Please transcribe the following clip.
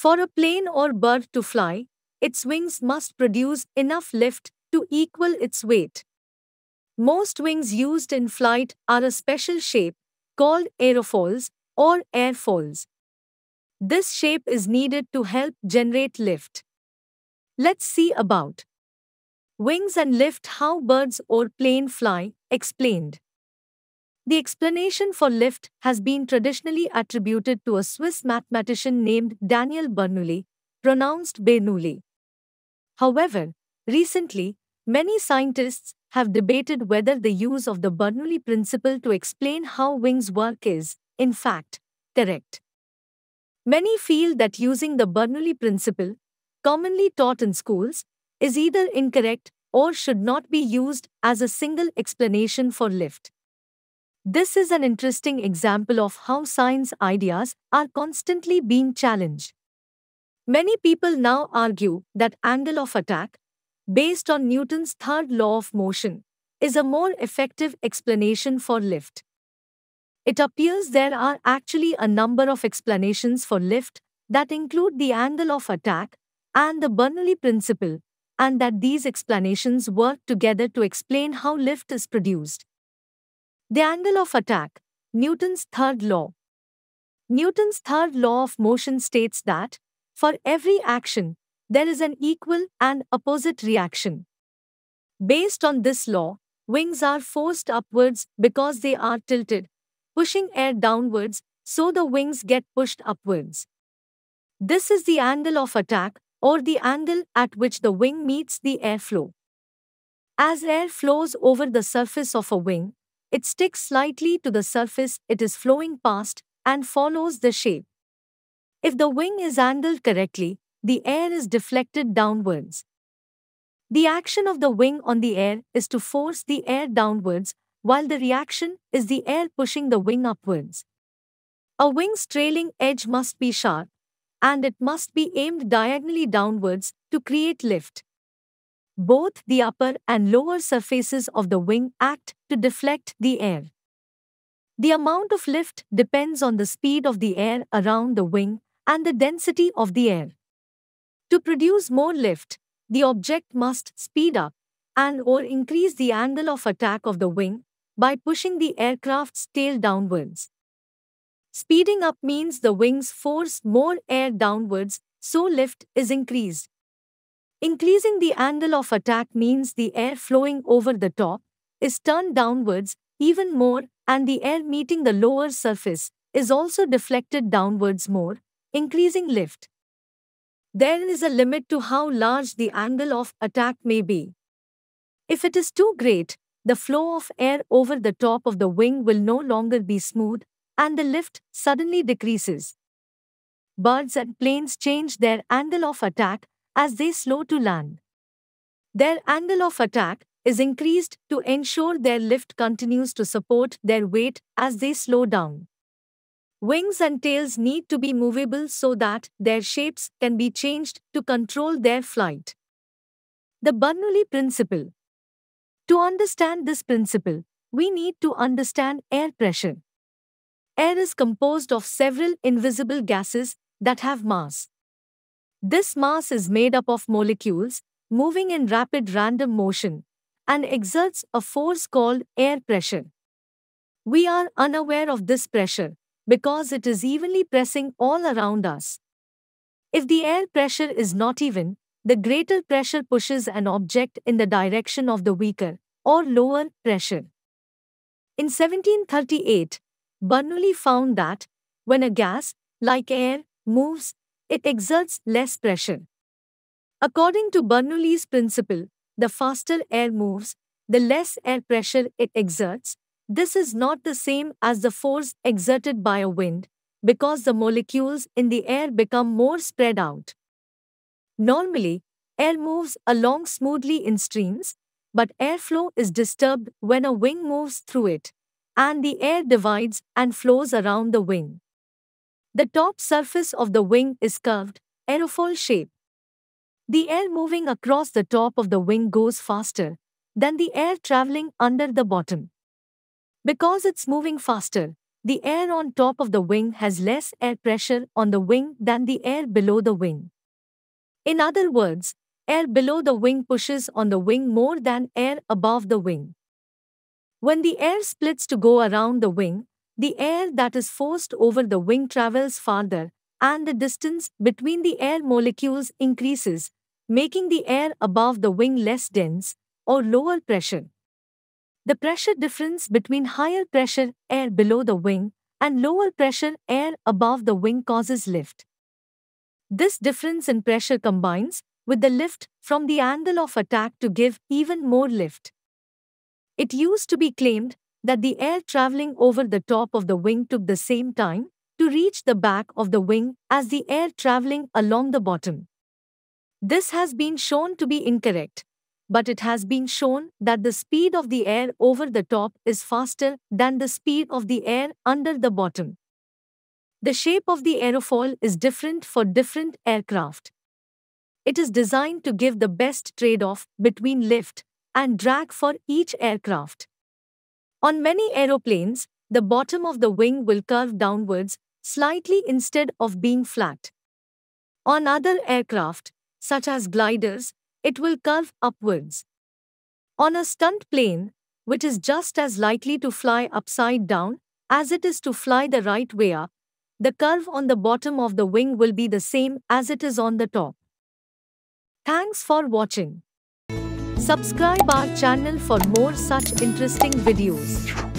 For a plane or bird to fly, its wings must produce enough lift to equal its weight. Most wings used in flight are a special shape, called aerofoils or airfoils. This shape is needed to help generate lift. Let's see about wings and lift how birds or plane fly, explained. The explanation for lift has been traditionally attributed to a Swiss mathematician named Daniel Bernoulli, pronounced Bernoulli. However, recently, many scientists have debated whether the use of the Bernoulli principle to explain how wings work is, in fact, correct. Many feel that using the Bernoulli principle, commonly taught in schools, is either incorrect or should not be used as a single explanation for lift. This is an interesting example of how science ideas are constantly being challenged. Many people now argue that angle of attack, based on Newton's third law of motion, is a more effective explanation for lift. It appears there are actually a number of explanations for lift that include the angle of attack and the Bernoulli principle, and that these explanations work together to explain how lift is produced. The angle of attack, Newton's third law. Newton's third law of motion states that, for every action, there is an equal and opposite reaction. Based on this law, wings are forced upwards because they are tilted, pushing air downwards, so the wings get pushed upwards. This is the angle of attack, or the angle at which the wing meets the airflow. As air flows over the surface of a wing, it sticks slightly to the surface it is flowing past and follows the shape. If the wing is angled correctly, the air is deflected downwards. The action of the wing on the air is to force the air downwards, while the reaction is the air pushing the wing upwards. A wing's trailing edge must be sharp, and it must be aimed diagonally downwards to create lift. Both the upper and lower surfaces of the wing act to deflect the air. The amount of lift depends on the speed of the air around the wing and the density of the air. To produce more lift, the object must speed up and or increase the angle of attack of the wing by pushing the aircraft's tail downwards. Speeding up means the wing's force more air downwards, so lift is increased. Increasing the angle of attack means the air flowing over the top is turned downwards even more and the air meeting the lower surface is also deflected downwards more, increasing lift. There is a limit to how large the angle of attack may be. If it is too great, the flow of air over the top of the wing will no longer be smooth and the lift suddenly decreases. Birds and planes change their angle of attack as they slow to land. Their angle of attack is increased to ensure their lift continues to support their weight as they slow down. Wings and tails need to be movable so that their shapes can be changed to control their flight. The Bernoulli Principle To understand this principle, we need to understand air pressure. Air is composed of several invisible gases that have mass. This mass is made up of molecules moving in rapid random motion and exerts a force called air pressure. We are unaware of this pressure because it is evenly pressing all around us. If the air pressure is not even, the greater pressure pushes an object in the direction of the weaker or lower pressure. In 1738, Bernoulli found that when a gas, like air, moves it exerts less pressure. According to Bernoulli's principle, the faster air moves, the less air pressure it exerts. This is not the same as the force exerted by a wind, because the molecules in the air become more spread out. Normally, air moves along smoothly in streams, but airflow is disturbed when a wing moves through it, and the air divides and flows around the wing. The top surface of the wing is curved, aerofol shape. The air moving across the top of the wing goes faster than the air traveling under the bottom. Because it's moving faster, the air on top of the wing has less air pressure on the wing than the air below the wing. In other words, air below the wing pushes on the wing more than air above the wing. When the air splits to go around the wing, the air that is forced over the wing travels farther, and the distance between the air molecules increases, making the air above the wing less dense or lower pressure. The pressure difference between higher pressure air below the wing and lower pressure air above the wing causes lift. This difference in pressure combines with the lift from the angle of attack to give even more lift. It used to be claimed that the air traveling over the top of the wing took the same time to reach the back of the wing as the air traveling along the bottom. This has been shown to be incorrect, but it has been shown that the speed of the air over the top is faster than the speed of the air under the bottom. The shape of the aerofoil is different for different aircraft. It is designed to give the best trade off between lift and drag for each aircraft. On many aeroplanes, the bottom of the wing will curve downwards slightly instead of being flat. On other aircraft, such as gliders, it will curve upwards. On a stunt plane, which is just as likely to fly upside down as it is to fly the right way up, the curve on the bottom of the wing will be the same as it is on the top. Thanks for watching. Subscribe our channel for more such interesting videos.